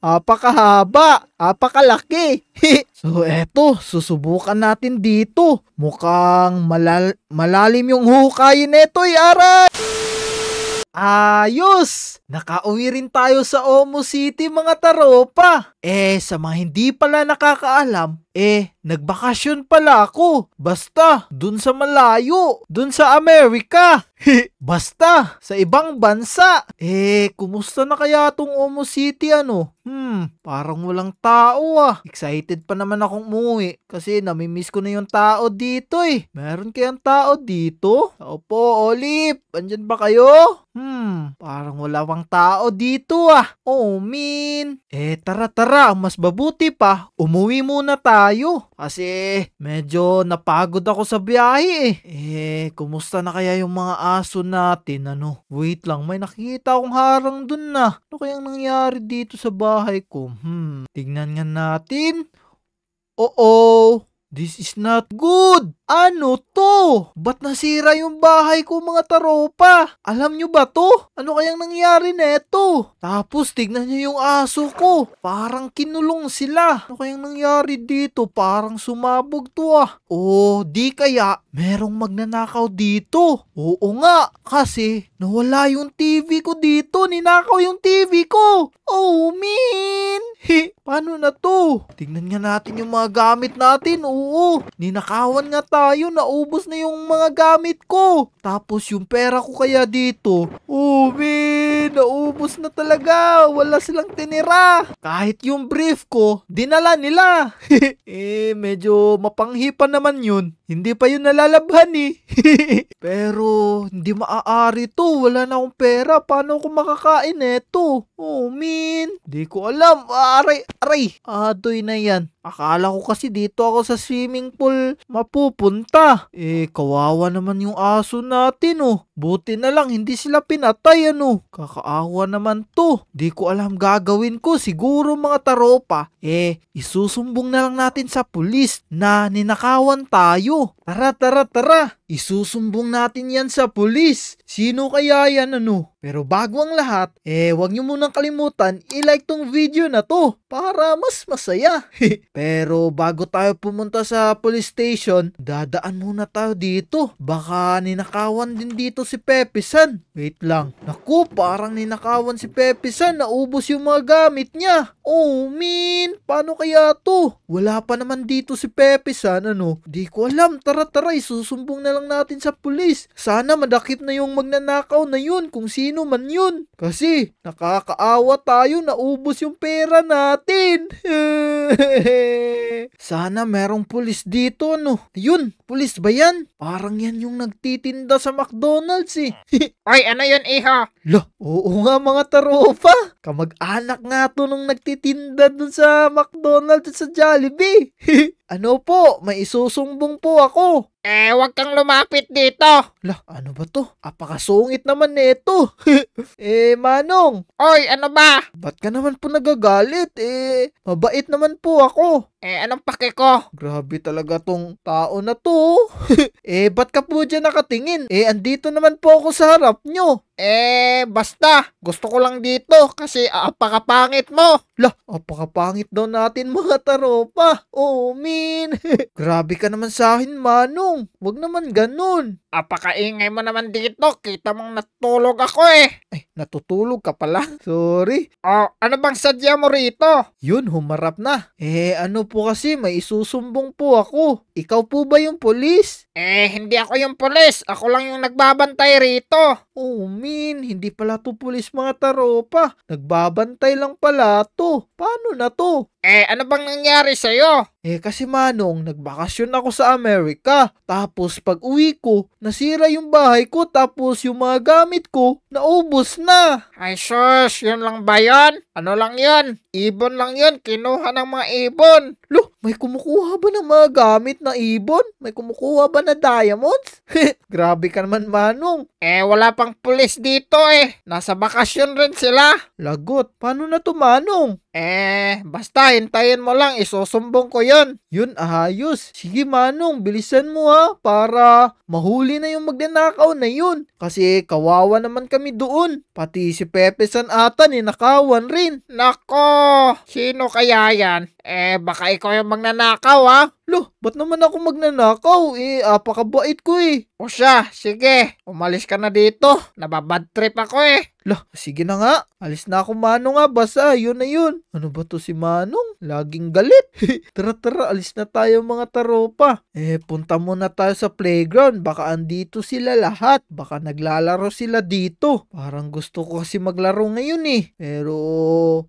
Apakahaba, apakalaki. so eto, susubukan natin dito. Mukhang malal malalim yung hukay nito, Yara. Ayos! Nakauwi rin tayo sa Omo City mga taropa. Eh, sa mga hindi pala nakakaalam, eh, nagbakasyon pala ako. Basta, dun sa malayo. Dun sa Amerika. Basta, sa ibang bansa. Eh, kumusta na kaya tong Omo City ano? Hmm, Hmm, parang walang tao ah. Excited pa naman akong umuwi kasi namimiss ko na yung tao dito eh. Meron kayang tao dito? Opo, Olive, andyan ba kayo? Hmm, parang wala pang tao dito ah. Oh, min. Eh, tara tara, mas babuti pa. Umuwi muna tayo. Kasi medyo napagod ako sa biyahe eh. Eh, kumusta na kaya yung mga aso natin ano? Wait lang, may nakita akong harang dun na. Ah. Ano kayang nangyari dito sa bahay ko, hmm, tignan nga natin. Oo, this is not good. Ano to? Ba't nasira yung bahay ko mga taropa? Alam nyo ba to? Ano kayang nangyari neto? Tapos tignan nyo yung aso ko. Parang kinulong sila. Ano kayang nangyari dito? Parang sumabog to ah. Oh, di kaya merong magnanakaw dito. Oo nga, kasi nawala yung TV ko dito. Ninakaw yung TV ko. Oh, man. He, paano na to? Tingnan nga natin yung mga gamit natin. Oo, ninakawan nga tayo. Naubos na yung mga gamit ko. Tapos yung pera ko kaya dito. Oh, man. Naubos na talaga. Wala silang tinira. Kahit yung brief ko, dinala nila. eh, medyo mapanghipan naman yun. Hindi pa yun nalala naglalabhan eh. Pero, hindi maaari to. Wala na akong pera. Paano ako makakain eto? Oh, min. Di ko alam. Aray, aray. Adoy na yan. Akala ko kasi dito ako sa swimming pool mapupunta. Eh, kawawa naman yung aso natin oh. Buti na lang hindi sila pinatay ano. Kakaawa naman to. Di ko alam gagawin ko. Siguro mga taropa. Eh, isusumbong na lang natin sa pulis na ninakawan tayo. Tara, tara, tara. Isusumbong natin yan sa pulis. Sino kaya yan ano? Pero bago ang lahat, eh wag nyo munang kalimutan i-like tong video na to para mas masaya. Pero bago tayo pumunta sa police station, dadaan muna tayo dito. Baka ninakawan din dito si Pepisan. Wait lang. Naku, parang ninakawan si Pepisan. Naubos yung mga gamit niya. Oh, min. Paano kaya to? Wala pa naman dito si Pepisan. Ano? Di ko alam. Tara, tara. Isusumbong na lang natin sa pulis. Sana madakip na yung magnanakaw na yun kung sino man yun. Kasi nakakaawa tayo na ubos yung pera natin. Sana merong pulis dito no. Yun, pulis ba yan? Parang yan yung nagtitinda sa McDonald's eh. Ay, ano yan iha? Lo, oo nga mga tarofa. Kamag-anak nga to nung nagtitinda dun sa McDonald's at sa Jollibee. ano po, may isusumbong po ako. Eh, wag kang lumapit dito. Lah, ano ba to? Apakasungit naman nito. eh, Manong. Oy, ano ba? Ba't ka naman po nagagalit? Eh, mabait naman po ako. Eh, anong pake ko? Grabe talaga tong tao na to. eh, ba't ka po dyan nakatingin? Eh, andito naman po ako sa harap nyo. Eh, basta. Gusto ko lang dito kasi apakapangit mo. Lah, apakapangit daw natin mga taropa. Oh, min. Grabe ka naman sa akin, Manong. Huwag naman ganun. Apakaingay mo naman dito. Kita mong natulog ako eh. Eh, natutulog ka pala. Sorry. Oh, ano bang sadya mo rito? Yun, humarap na. Eh, ano po kasi may isusumbong po ako. Ikaw po ba yung polis? Eh, hindi ako yung polis. Ako lang yung nagbabantay rito. Oh min, hindi pala to pulis mga taropa. Nagbabantay lang pala to. Paano na to? Eh, ano bang nangyari sa'yo? Eh, kasi manong, nagbakasyon ako sa Amerika. Tapos pag uwi ko, nasira yung bahay ko tapos yung mga gamit ko, naubos na. Ay sus, yun lang ba yun? Ano lang yun? Ibon lang yun, kinuha ng mga ibon. Loh, may kumukuha ba ng mga gamit na ibon? May kumukuha ba na diamonds? Grabe ka naman manong. Eh, wala pang pulis dito eh. Nasa bakasyon rin sila. Lagot, paano na tumanong? Eh, basta hintayin mo lang, isusumbong ko yon. Yun, ayos. Sige manong, bilisan mo ha, para mahuli na yung magnanakaw na yun. Kasi kawawa naman kami doon. Pati si Pepe San ata ninakawan rin. Nako, sino kaya yan? Eh, baka ikaw yung magnanakaw ha? Loh, ba't naman ako magnanakaw? Eh, apakabait ko eh. O siya, sige, umalis ka na dito. Nababad trip ako eh. Lah, sige na nga. Alis na ako Manong nga. Basa, yun na yun. Ano ba to si Manong? Laging galit. tara tara, alis na tayo mga taropa. Eh, punta muna tayo sa playground. Baka andito sila lahat. Baka naglalaro sila dito. Parang gusto ko kasi maglaro ngayon eh. Pero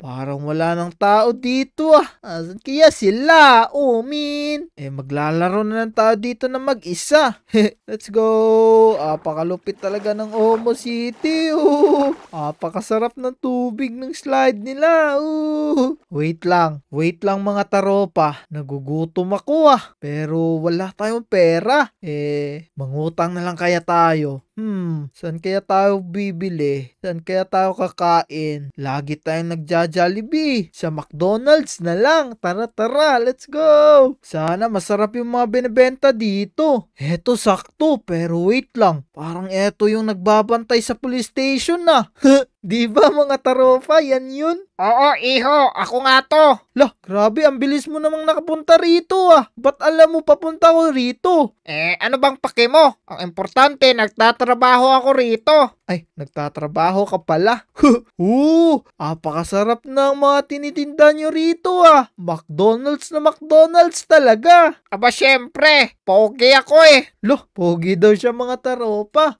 parang wala nang tao dito ah. Asan kaya sila? Umin. Oh, eh, maglalaro na lang tayo dito na mag-isa. Let's go. Apakalupit ah, talaga ng Omo City. Oh. Apakasarap ng tubig ng slide nila. Oh. Wait lang. Wait lang mga taropa, nagugutom ako ah. Pero wala tayong pera. Eh, mangutang na lang kaya tayo hmm, saan kaya tayo bibili? Saan kaya tayo kakain? Lagi tayong nagja-Jollibee. Sa McDonald's na lang. Tara, tara, let's go! Sana masarap yung mga binibenta dito. Eto, sakto, pero wait lang. Parang eto yung nagbabantay sa police station na. Ah. Di ba mga tarofa, yan yun? Oo, iho, ako nga to. Lah, grabe, ang bilis mo namang nakapunta rito ah. Ba't alam mo papunta ko rito? Eh, ano bang pake mo? Ang importante, nagtata nagtatrabaho ako rito. Ay, nagtatrabaho ka pala. Oo, apakasarap ng mga tinitinda nyo rito ah. McDonald's na McDonald's talaga. Aba syempre, pogi ako eh. Loh, pogi daw siya mga taropa.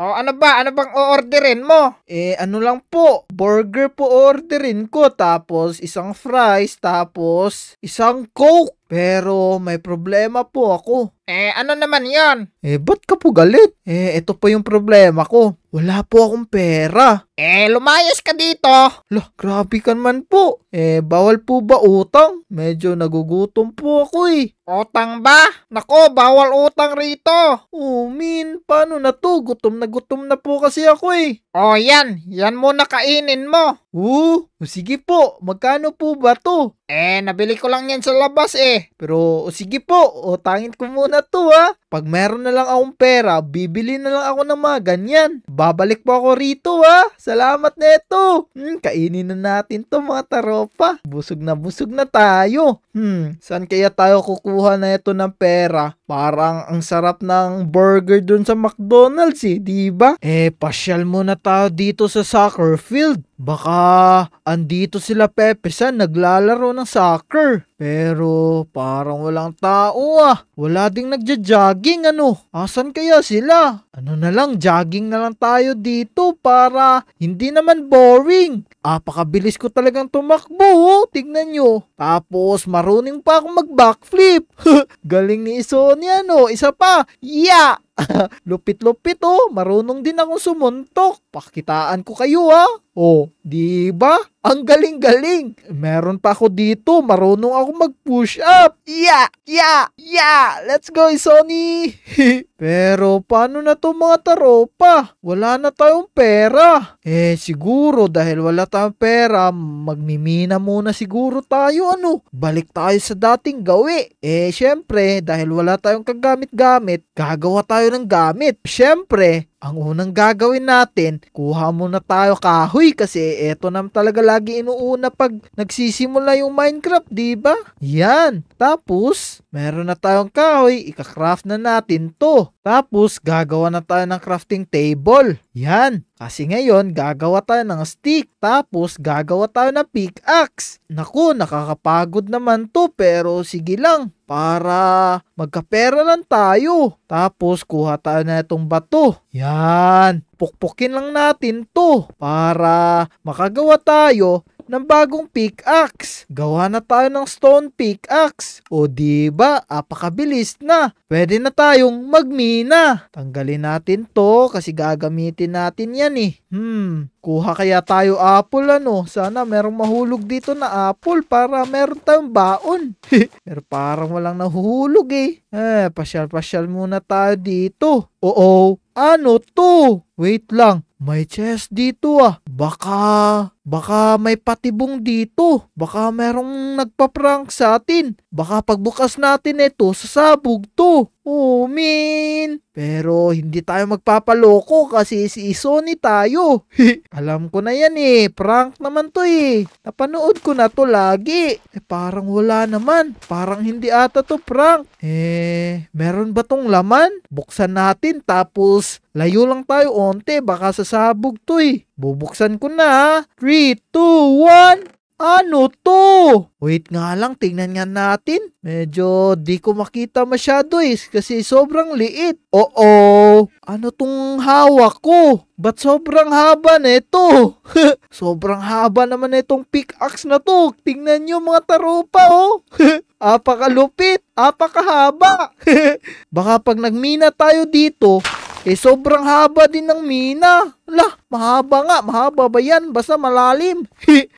o oh, ano ba? Ano bang o-orderin mo? Eh ano lang po, burger po orderin ko. Tapos isang fries, tapos isang coke. Pero may problema po ako. Eh, ano naman yon? Eh, ba't ka po galit? Eh, ito po yung problema ko. Wala po akong pera. Eh, lumayas ka dito. Loh, grabe ka man po. Eh, bawal po ba utang? Medyo nagugutom po ako eh. Utang ba? Nako, bawal utang rito. Oh, min, paano na to? Gutom na gutom na po kasi ako eh. Oh, yan. Yan muna kainin mo. Oo, oh, sige po. Magkano po ba to? Eh, nabili ko lang yan sa labas eh. Pero, oh, sige po. Utangin oh, ko muna to ha. Pag meron na lang akong pera, bibili na lang ako ng mga ganyan. Babalik po ako rito ha. Salamat neto! Hmm, kainin na natin to mga taropa. Busog na busog na tayo. Hmm, saan kaya tayo kukuha na ito ng pera? Parang ang sarap ng burger dun sa McDonald's eh, di ba? Eh, pasyal muna tayo dito sa soccer field. Baka andito sila Pepe sa naglalaro ng soccer. Pero parang walang tao ah. Wala ding nagja-jogging ano. Asan kaya sila? Ano na lang, jogging na lang tayo dito para hindi naman boring. Ah, pakabilis ko talagang tumakbo oh. Tignan nyo. Tapos marunong pa akong mag-backflip. Galing ni Ison yan o. Oh. Isa pa, ya. Lupit-lupit oh, marunong din akong sumuntok. Pakitaan ko kayo ah. Oh, di ba? Ang galing-galing. Meron pa ako dito, marunong ako mag-push up. Yeah, yeah, yeah. Let's go, Sony. Pero paano na to mga taropa? Wala na tayong pera. Eh, siguro dahil wala tayong pera, magmimina muna siguro tayo ano. Balik tayo sa dating gawi. Eh, syempre, dahil wala tayong kagamit-gamit, gagawa tayo tayo ng gamit. Siyempre, ang unang gagawin natin, kuha muna tayo kahoy kasi eto nam talaga lagi inuuna pag nagsisimula yung Minecraft, di ba? Yan. Tapos, meron na tayong kahoy, ikakraft na natin to. Tapos, gagawa na tayo ng crafting table. Yan. Kasi ngayon, gagawa tayo ng stick, tapos gagawa tayo ng pickaxe. Naku, nakakapagod naman to, pero sige lang, para magkapera lang tayo. Tapos, kuha tayo na itong bato. Yan, pukpukin lang natin to para makagawa tayo ng bagong pickaxe. Gawa na tayo ng stone pickaxe. O di ba? Apakabilis na. Pwede na tayong magmina. Tanggalin natin 'to kasi gagamitin natin 'yan eh. Hmm, kuha kaya tayo apple ano? Sana merong mahulog dito na apple para meron tayong baon. Pero parang walang nahuhulog eh. Eh, pasyal-pasyal muna tayo dito. Oo, ano to? Wait lang, may chest dito ah. Baka Baka may patibong dito. Baka merong nagpa-prank sa atin. Baka pagbukas natin ito, sasabog to. Oh, min. Pero hindi tayo magpapaloko kasi si Sony tayo. Alam ko na yan eh. Prank naman to eh. Napanood ko na to lagi. Eh, parang wala naman. Parang hindi ata to prank. Eh, meron ba tong laman? Buksan natin tapos layo lang tayo onte. Baka sasabog to eh. Bubuksan ko na ha. 3, 2, 1. Ano to? Wait nga lang, tingnan nga natin. Medyo di ko makita masyado eh, kasi sobrang liit. Oo, ano tong hawak ko? Ba't sobrang haba na ito? sobrang haba naman itong pickaxe na to. Tingnan nyo mga tarupa oh. apakalupit, apakahaba. Baka pag nagmina tayo dito, eh, sobrang haba din ng mina. La, mahaba nga. Mahaba ba yan? Basta malalim.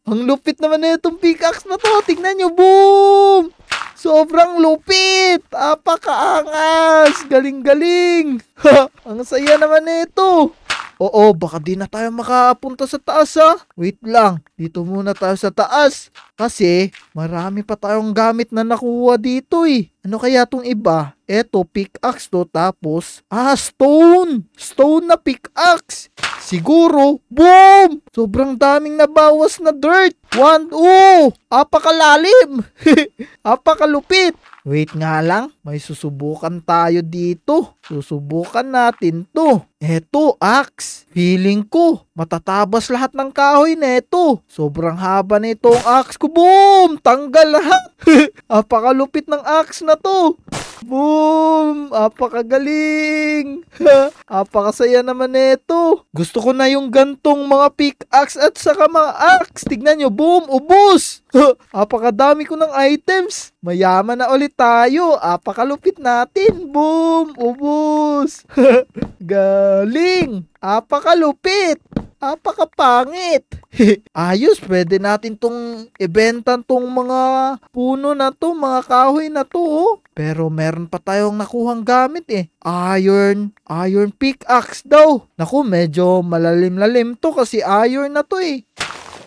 ang lupit naman na itong pickaxe na to. Tingnan nyo. Boom! Sobrang lupit! Apakaangas! Galing-galing! ang saya naman nito! Oo, baka di na tayo makapunta sa taas ha. Wait lang, dito muna tayo sa taas. Kasi marami pa tayong gamit na nakuha dito eh. Ano kaya tong iba? Eto, pickaxe to. Tapos, ah, stone! Stone na pickaxe! Siguro, boom! Sobrang daming nabawas na dirt! One, oh! Apakalalim! Apakalupit! Wait nga lang, may susubukan tayo dito. Susubukan natin to. Eto, axe. Feeling ko, matatabas lahat ng kahoy neto. Sobrang haba na itong axe ko. Boom! Tanggal lahat. Apakalupit ng axe na to. Boom! Apakagaling! Apakasaya naman nito. Gusto ko na yung gantong mga pickaxe at saka mga axe. Tignan nyo, boom! Ubus! Apakadami ko ng items. Mayaman na ulit tayo. Apakalupit natin. Boom! Ubus! Guys! Galing! Apakalupit! Apakapangit! Ayos, pwede natin tong ibenta tong mga puno na to, mga kahoy na to. Oh. Pero meron pa tayong nakuhang gamit eh. Iron, iron pickaxe daw. Naku, medyo malalim-lalim to kasi iron na to eh.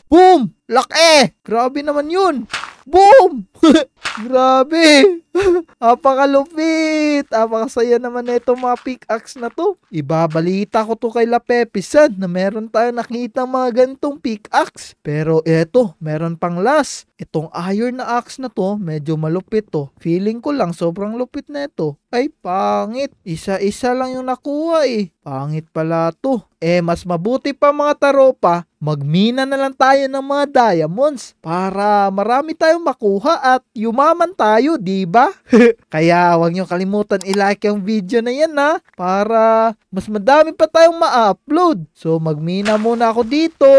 Boom! Laki! Grabe naman yun! Boom! Grabe! Apakalupit! Apakasaya naman na itong mga pickaxe na to. Ibabalita ko to kay La Pepisan na meron tayong nakita mga gantong pickaxe. Pero eto, meron pang last. Itong iron na axe na to, medyo malupit to. Feeling ko lang sobrang lupit na ito. Ay, pangit. Isa-isa lang yung nakuha eh. Pangit pala to. Eh, mas mabuti pa mga taropa, magmina na lang tayo ng mga diamonds para marami tayong makuha at yumaman tayo, di ba? Kaya huwag niyo kalimutan i-like yung video na yan ha para mas madami pa tayong ma-upload. So magmina muna ako dito.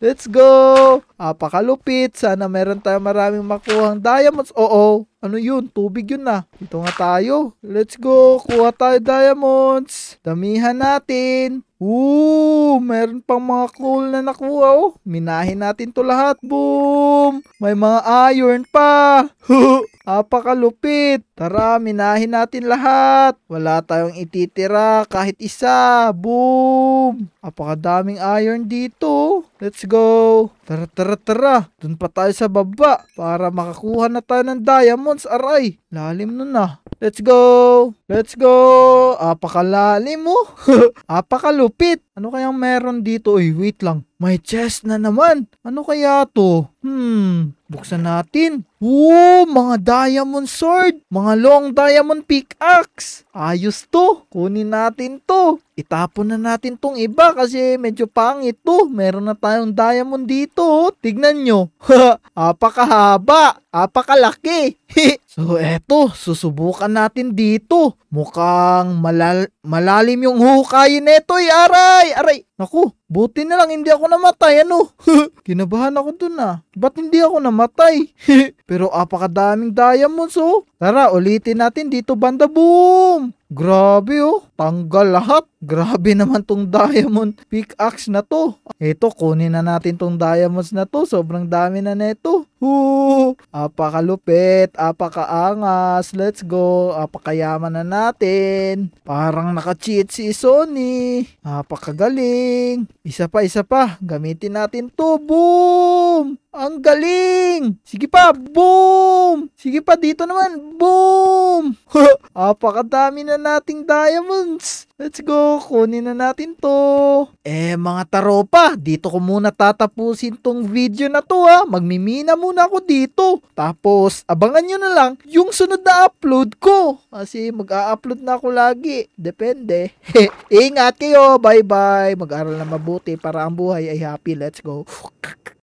Let's go! Apakalupit. Sana meron tayong maraming makuhang diamonds. Oo. Ano yun? Tubig yun na. Dito nga tayo. Let's go. Kuha tayo diamonds. Damihan natin. Ooh, meron pang mga coal na nakuha oh. Minahin natin to lahat. Boom! May mga iron pa. Apakalupit. Tara, minahin natin lahat. Wala tayong ititira kahit isa. Boom! Apakadaming iron dito. Oh. Let's go. Tara, tara, tara. Doon pa tayo sa baba para makakuha na tayo ng diamonds. Aray, lalim nun ah. Let's go. Let's go. Apakalalim mo. Oh. Apakalupit lupit. Ano kayang meron dito? Uy, wait lang. May chest na naman. Ano kaya to? Hmm, Buksan natin. Woo! Mga diamond sword! Mga long diamond pickaxe! Ayos to! Kunin natin to! Itapon na natin tong iba kasi medyo pangit to. Meron na tayong diamond dito. Oh. Tignan nyo. Apakahaba! Apakalaki! so eto, susubukan natin dito. Mukhang malal malalim yung hukayin neto, aray! Aray! Naku, Buti na lang hindi ako namatay, ano? Kinabahan ako dun ah. Ba't hindi ako namatay? Pero apakadaming diamonds oh. Tara, ulitin natin dito banda boom! Grabe oh, tanggal lahat. Grabe naman tong diamond pickaxe na to. Ito, kunin na natin tong diamonds na to. Sobrang dami na nito. Woo! Apakalupit, apakaangas. Let's go. Apakayaman na natin. Parang naka-cheat si Sony. Apakagaling. Isa pa, isa pa. Gamitin natin to. Boom! Ang galing! Sige pa, boom! Sige pa, dito naman, boom! Apakadami na nating diamonds! Let's go, kunin na natin to. Eh mga taropa, dito ko muna tatapusin tong video na to ha. Magmimina muna ako dito. Tapos, abangan nyo na lang yung sunod na upload ko. Kasi mag-a-upload na ako lagi. Depende. Ingat kayo, bye-bye. Mag-aral na mabuti para ang buhay ay happy. Let's go.